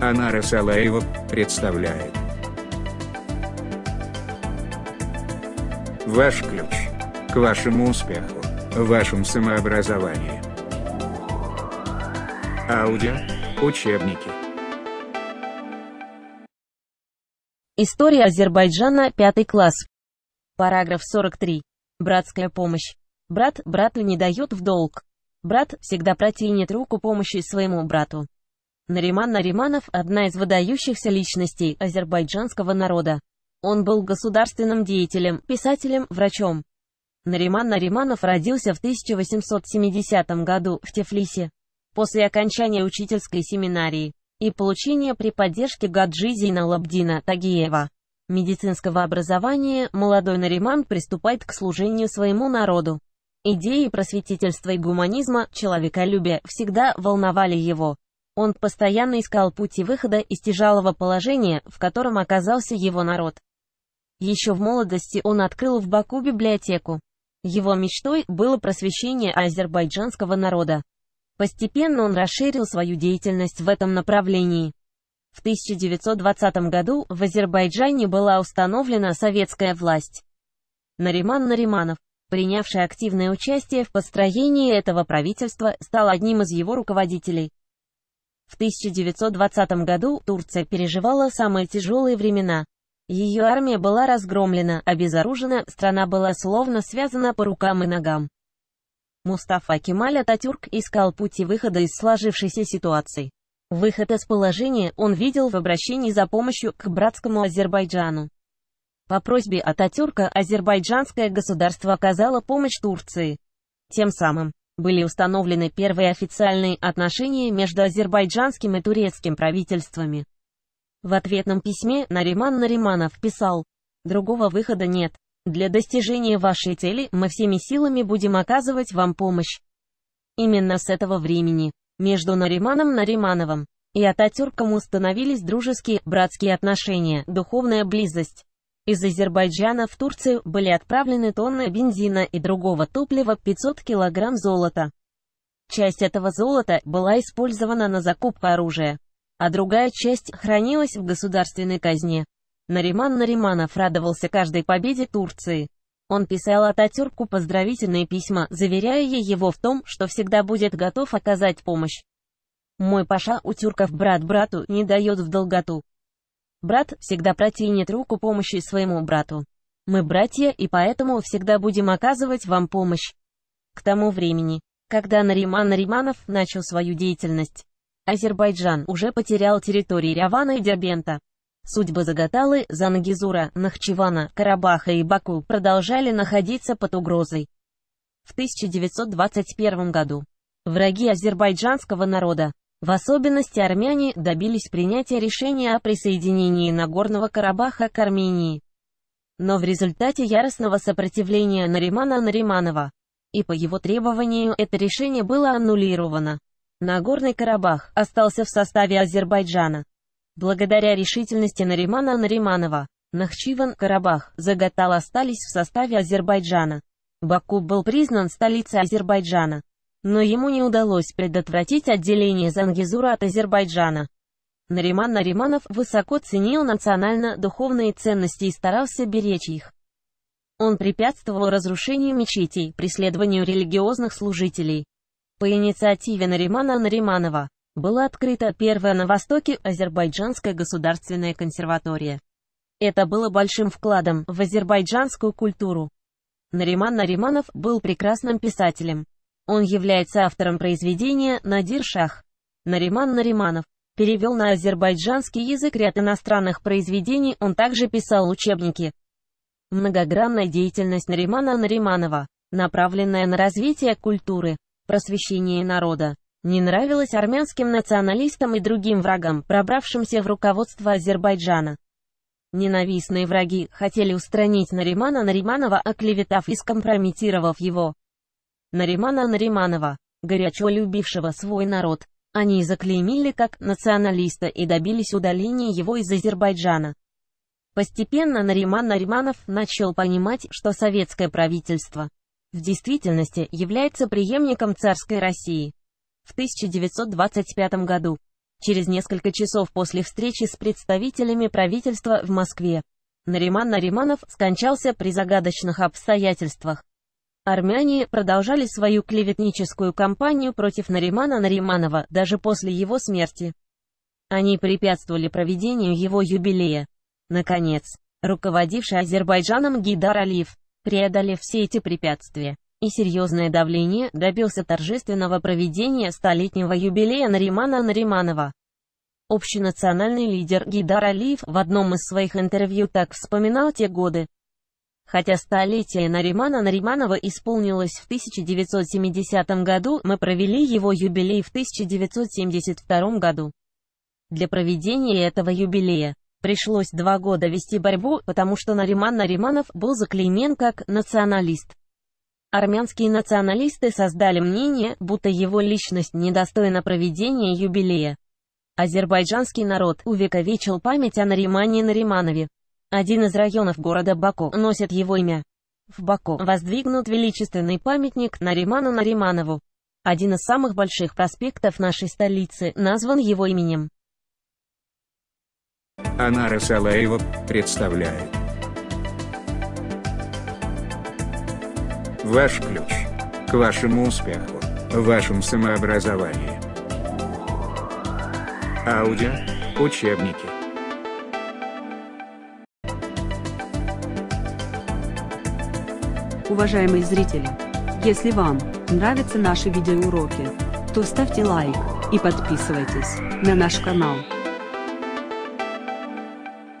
Анара Салаева, представляет. Ваш ключ к вашему успеху, вашему самообразованию. Аудио, учебники. История Азербайджана, пятый класс. Параграф 43. Братская помощь. Брат брату не дает в долг. Брат всегда протянет руку помощи своему брату. Нариман Нариманов – одна из выдающихся личностей азербайджанского народа. Он был государственным деятелем, писателем, врачом. Нариман Нариманов родился в 1870 году в Тифлисе. После окончания учительской семинарии и получения при поддержке Гаджи Зейналабдина Тагиева медицинского образования, молодой Нариман приступает к служению своему народу. Идеи просветительства и гуманизма, человеколюбия всегда волновали его. Он постоянно искал пути выхода из тяжелого положения, в котором оказался его народ. Еще в молодости он открыл в Баку библиотеку. Его мечтой было просвещение азербайджанского народа. Постепенно он расширил свою деятельность в этом направлении. В 1920 году в Азербайджане была установлена советская власть. Нариман Нариманов, принявший активное участие в построении этого правительства, стал одним из его руководителей. В 1920 году Турция переживала самые тяжелые времена. Ее армия была разгромлена, обезоружена, страна была словно связана по рукам и ногам. Мустафа Кемаль Ататюрк искал пути выхода из сложившейся ситуации. Выход из положения он видел в обращении за помощью к братскому Азербайджану. По просьбе Ататюрка азербайджанское государство оказало помощь Турции. Тем самым были установлены первые официальные отношения между азербайджанским и турецким правительствами. В ответном письме Нариман Нариманов писал, «Другого выхода нет. Для достижения вашей цели мы всеми силами будем оказывать вам помощь». Именно с этого времени между Нариманом Наримановым и Ататюрком установились дружеские, братские отношения, духовная близость. Из Азербайджана в Турцию были отправлены тонны бензина и другого топлива 500 кг золота. Часть этого золота была использована на закупку оружия, а другая часть хранилась в государственной казне. Нариман Нариманов радовался каждой победе Турции. Он писал Ататюрку поздравительные письма, заверяя его в том, что всегда будет готов оказать помощь. «Мой паша у тюрков брат брату не дает в долготу. Брат всегда протянет руку помощи своему брату. Мы братья и поэтому всегда будем оказывать вам помощь. К тому времени, когда Нариман Нариманов начал свою деятельность, Азербайджан уже потерял территории Рявана и Дербента. Судьбы Загаталы, Зангизура, Нахчевана, Карабаха и Баку продолжали находиться под угрозой. В 1921 году враги азербайджанского народа в особенности армяне добились принятия решения о присоединении Нагорного Карабаха к Армении. Но в результате яростного сопротивления Наримана Нариманова и по его требованию это решение было аннулировано. Нагорный Карабах остался в составе Азербайджана. Благодаря решительности Наримана Нариманова, Нахчиван, Карабах, Загатал остались в составе Азербайджана. Баку был признан столицей Азербайджана но ему не удалось предотвратить отделение Зангизура от Азербайджана. Нариман Нариманов высоко ценил национально-духовные ценности и старался беречь их. Он препятствовал разрушению мечетей, преследованию религиозных служителей. По инициативе Наримана Нариманова была открыта первая на Востоке Азербайджанская государственная консерватория. Это было большим вкладом в азербайджанскую культуру. Нариман Нариманов был прекрасным писателем. Он является автором произведения «Надир Шах». Нариман Нариманов перевел на азербайджанский язык ряд иностранных произведений, он также писал учебники. Многогранная деятельность Наримана Нариманова, направленная на развитие культуры, просвещение народа, не нравилась армянским националистам и другим врагам, пробравшимся в руководство Азербайджана. Ненавистные враги хотели устранить Наримана Нариманова, оклеветав и скомпрометировав его. Наримана Нариманова, горячо любившего свой народ. Они заклеймили как националиста и добились удаления его из Азербайджана. Постепенно Нариман Нариманов начал понимать, что советское правительство в действительности является преемником царской России. В 1925 году, через несколько часов после встречи с представителями правительства в Москве, Нариман Нариманов скончался при загадочных обстоятельствах. Армяне продолжали свою клеветническую кампанию против Наримана Нариманова даже после его смерти. Они препятствовали проведению его юбилея. Наконец, руководивший Азербайджаном Гидар Алиев, преодолев все эти препятствия и серьезное давление, добился торжественного проведения столетнего юбилея Наримана Нариманова. Общенациональный лидер Гидар Алиев в одном из своих интервью так вспоминал те годы. Хотя столетие Наримана Нариманова исполнилось в 1970 году, мы провели его юбилей в 1972 году. Для проведения этого юбилея пришлось два года вести борьбу, потому что Нариман Нариманов был заклеймен как «националист». Армянские националисты создали мнение, будто его личность недостойна проведения юбилея. Азербайджанский народ увековечил память о Наримане Нариманове. Один из районов города Баку носит его имя. В Баку воздвигнут величественный памятник Нариману Нариманову. Один из самых больших проспектов нашей столицы назван его именем. Анара Салаева представляет. Ваш ключ к вашему успеху, вашему самообразованию. Аудио, учебники. Уважаемые зрители, если вам нравятся наши видеоуроки, то ставьте лайк и подписывайтесь на наш канал.